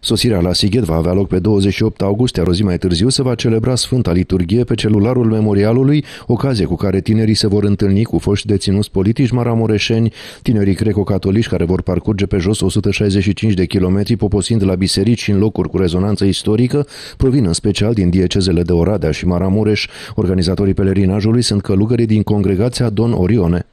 Sosirea la Sighet va avea loc pe 28 august, iar o zi mai târziu se va celebra Sfânta Liturghie pe celularul memorialului, ocazie cu care tinerii se vor întâlni cu foști deținuți politici maramureșeni, tinerii greco-catolici care vor parcurge pe jos 165 de kilometri poposind la biserici și în locuri cu rezonanță istorică, provin în special din diecezele de Oradea și Maramureș. Organizatorii pelerinajului sunt călugării din congregația Don Orione.